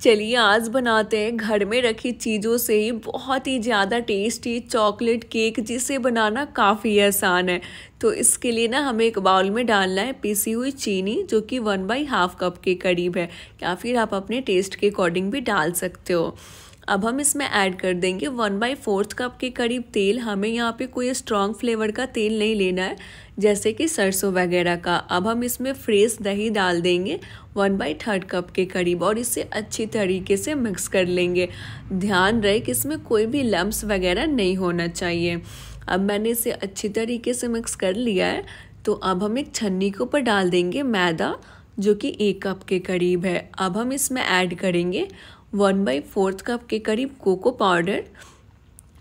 चलिए आज बनाते हैं घर में रखी चीज़ों से ही बहुत ही ज़्यादा टेस्टी चॉकलेट केक जिसे बनाना काफ़ी आसान है तो इसके लिए ना हमें एक बाउल में डालना है पीसी हुई चीनी जो कि वन बाई हाफ कप के करीब है या फिर आप अपने टेस्ट के अकॉर्डिंग भी डाल सकते हो अब हम इसमें ऐड कर देंगे वन बाई फोर्थ कप के करीब तेल हमें यहाँ पे कोई स्ट्रॉन्ग फ्लेवर का तेल नहीं लेना है जैसे कि सरसों वगैरह का अब हम इसमें फ्रेश दही डाल देंगे वन बाई थर्ड कप के करीब और इसे अच्छी तरीके से मिक्स कर लेंगे ध्यान रहे कि इसमें कोई भी लम्ब वगैरह नहीं होना चाहिए अब मैंने इसे अच्छी तरीके से मिक्स कर लिया है तो अब हम एक छन्नी के ऊपर डाल देंगे मैदा जो कि एक कप के करीब है अब हम इसमें ऐड करेंगे वन बाई फोर्थ कप के करीब कोको पाउडर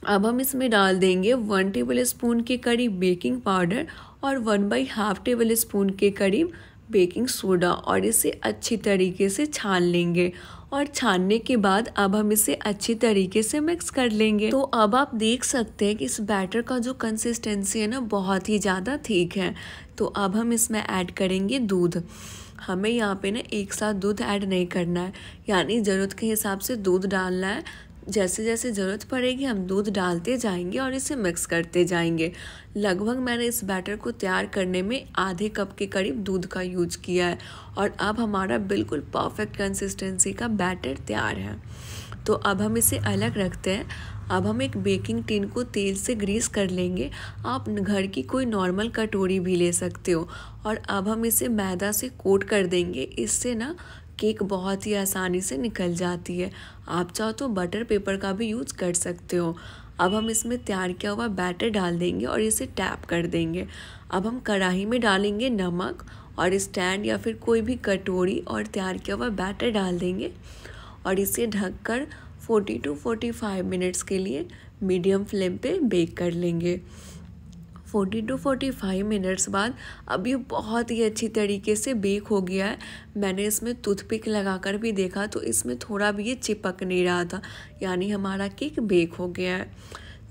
अब हम इसमें डाल देंगे वन टेबल स्पून के करीब बेकिंग पाउडर और one by half tablespoon के करीब बेकिंग सोडा और इसे अच्छी तरीके से छान लेंगे और छानने के बाद अब हम इसे अच्छी तरीके से मिक्स कर लेंगे तो अब आप देख सकते हैं कि इस बैटर का जो कंसिस्टेंसी है ना बहुत ही ज़्यादा ठीक है तो अब हम इसमें ऐड करेंगे दूध हमें यहाँ पे ना एक साथ दूध ऐड नहीं करना है यानी ज़रूरत के हिसाब से दूध डालना है जैसे जैसे ज़रूरत पड़ेगी हम दूध डालते जाएंगे और इसे मिक्स करते जाएंगे लगभग मैंने इस बैटर को तैयार करने में आधे कप के करीब दूध का यूज किया है और अब हमारा बिल्कुल परफेक्ट कंसिस्टेंसी का बैटर तैयार है तो अब हम इसे अलग रखते हैं अब हम एक बेकिंग टिन को तेल से ग्रीस कर लेंगे आप घर की कोई नॉर्मल कटोरी भी ले सकते हो और अब हम इसे मैदा से कोट कर देंगे इससे ना केक बहुत ही आसानी से निकल जाती है आप चाहो तो बटर पेपर का भी यूज़ कर सकते हो अब हम इसमें तैयार किया हुआ बैटर डाल देंगे और इसे टैप कर देंगे अब हम कढ़ाई में डालेंगे नमक और स्टैंड या फिर कोई भी कटोरी और तैयार किया हुआ बैटर डाल देंगे और इसे ढककर 40 टू 45 मिनट्स के लिए मीडियम फ्लेम पे बेक कर लेंगे 40 टू 45 मिनट्स बाद अब ये बहुत ही अच्छी तरीके से बेक हो गया है मैंने इसमें टूथपिक लगाकर भी देखा तो इसमें थोड़ा भी ये चिपक नहीं रहा था यानी हमारा केक बेक हो गया है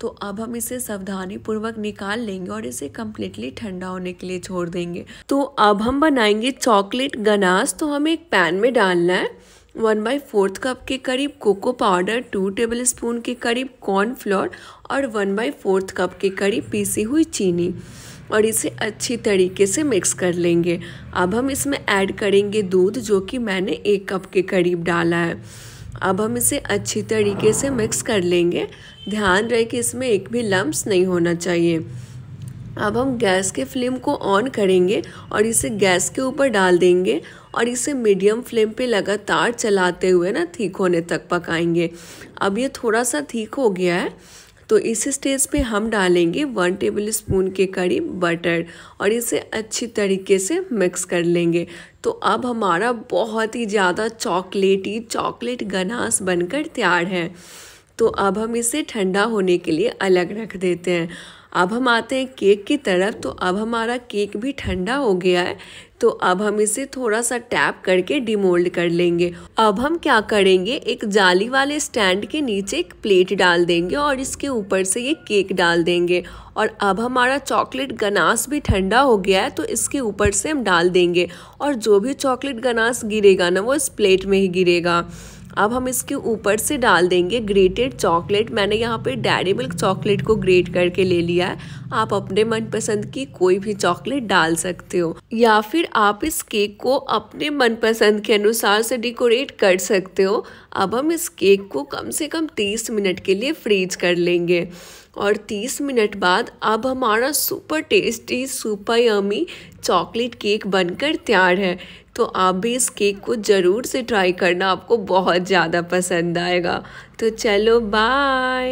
तो अब हम इसे सावधानी पूर्वक निकाल लेंगे और इसे कम्प्लीटली ठंडा होने के लिए छोड़ देंगे तो अब हम बनाएंगे चॉकलेट गनास तो हमें एक पैन में डालना है वन बाई फोर्थ कप के करीब cocoa powder two tablespoon के करीब कॉर्नफ्लोर और वन बाई फोर्थ कप के करीब पीसी हुई चीनी और इसे अच्छी तरीके से मिक्स कर लेंगे अब हम इसमें ऐड करेंगे दूध जो कि मैंने एक कप के करीब डाला है अब हम इसे अच्छी तरीके से मिक्स कर लेंगे ध्यान रहे कि इसमें एक भी लम्ब्स नहीं होना चाहिए अब हम गैस के फ्लेम को ऑन करेंगे और इसे गैस के ऊपर डाल देंगे और इसे मीडियम फ्लेम पे लगातार चलाते हुए ना ठीक होने तक पकाएंगे अब ये थोड़ा सा ठीक हो गया है तो इस स्टेज पे हम डालेंगे वन टेबल स्पून के करीब बटर और इसे अच्छी तरीके से मिक्स कर लेंगे तो अब हमारा बहुत ही ज़्यादा चॉकलेटी चॉकलेट गनास बनकर तैयार है तो अब हम इसे ठंडा होने के लिए अलग रख देते हैं अब हम आते हैं केक की तरफ तो अब हमारा केक भी ठंडा हो गया है तो अब हम इसे थोड़ा सा टैप करके डिमोल्ड कर लेंगे अब हम क्या करेंगे एक जाली वाले स्टैंड के नीचे एक प्लेट डाल देंगे और इसके ऊपर से ये केक डाल देंगे और अब हमारा चॉकलेट गनास भी ठंडा हो गया है तो इसके ऊपर से हम डाल देंगे और जो भी चॉकलेट गनास गिरेगा ना वो इस प्लेट में ही गिरेगा अब हम इसके ऊपर से डाल देंगे ग्रेटेड चॉकलेट मैंने यहाँ पे डेरी मिल्क चॉकलेट को ग्रेट करके ले लिया है आप अपने मनपसंद की कोई भी चॉकलेट डाल सकते हो या फिर आप इस केक को अपने मनपसंद के अनुसार से डेकोरेट कर सकते हो अब हम इस केक को कम से कम तीस मिनट के लिए फ्रीज कर लेंगे और 30 मिनट बाद अब हमारा super tasty super yummy chocolate cake बनकर तैयार है तो आप भी इस केक को ज़रूर से ट्राई करना आपको बहुत ज़्यादा पसंद आएगा तो चलो बाय